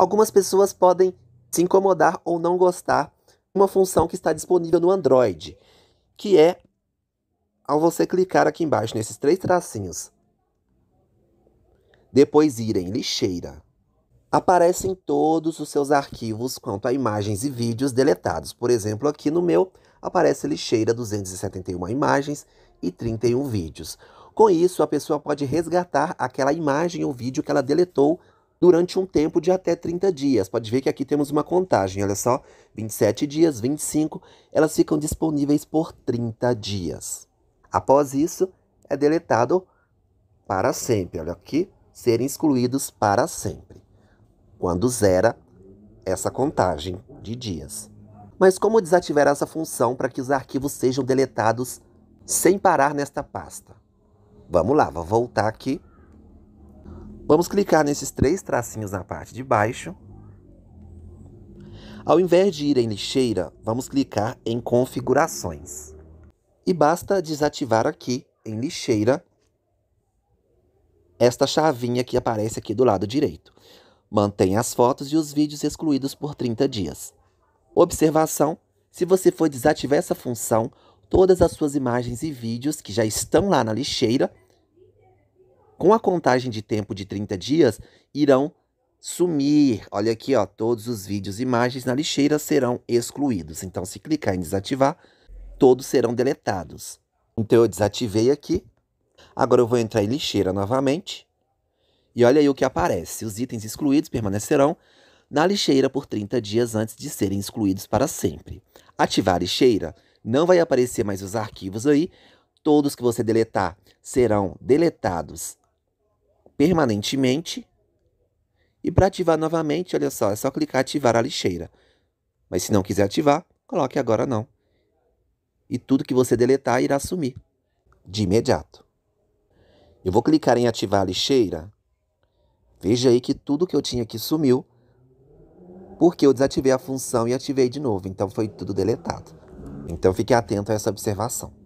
Algumas pessoas podem se incomodar ou não gostar uma função que está disponível no Android, que é ao você clicar aqui embaixo nesses três tracinhos. Depois ir em lixeira. Aparecem todos os seus arquivos quanto a imagens e vídeos deletados. Por exemplo, aqui no meu aparece lixeira 271 imagens e 31 vídeos. Com isso, a pessoa pode resgatar aquela imagem ou vídeo que ela deletou durante um tempo de até 30 dias. Pode ver que aqui temos uma contagem, olha só, 27 dias, 25, elas ficam disponíveis por 30 dias. Após isso, é deletado para sempre, olha aqui, serem excluídos para sempre, quando zera essa contagem de dias. Mas como desativar essa função para que os arquivos sejam deletados sem parar nesta pasta? Vamos lá, vou voltar aqui Vamos clicar nesses três tracinhos na parte de baixo. Ao invés de ir em lixeira, vamos clicar em configurações. E basta desativar aqui em lixeira esta chavinha que aparece aqui do lado direito. Mantenha as fotos e os vídeos excluídos por 30 dias. Observação, se você for desativar essa função, todas as suas imagens e vídeos que já estão lá na lixeira com a contagem de tempo de 30 dias, irão sumir. Olha aqui, ó, todos os vídeos e imagens na lixeira serão excluídos. Então, se clicar em desativar, todos serão deletados. Então, eu desativei aqui. Agora, eu vou entrar em lixeira novamente. E olha aí o que aparece. Os itens excluídos permanecerão na lixeira por 30 dias antes de serem excluídos para sempre. Ativar a lixeira, não vai aparecer mais os arquivos aí. Todos que você deletar serão deletados permanentemente. E para ativar novamente, olha só, é só clicar ativar a lixeira. Mas se não quiser ativar, coloque agora não. E tudo que você deletar irá sumir de imediato. Eu vou clicar em ativar a lixeira. Veja aí que tudo que eu tinha aqui sumiu, porque eu desativei a função e ativei de novo, então foi tudo deletado. Então fique atento a essa observação.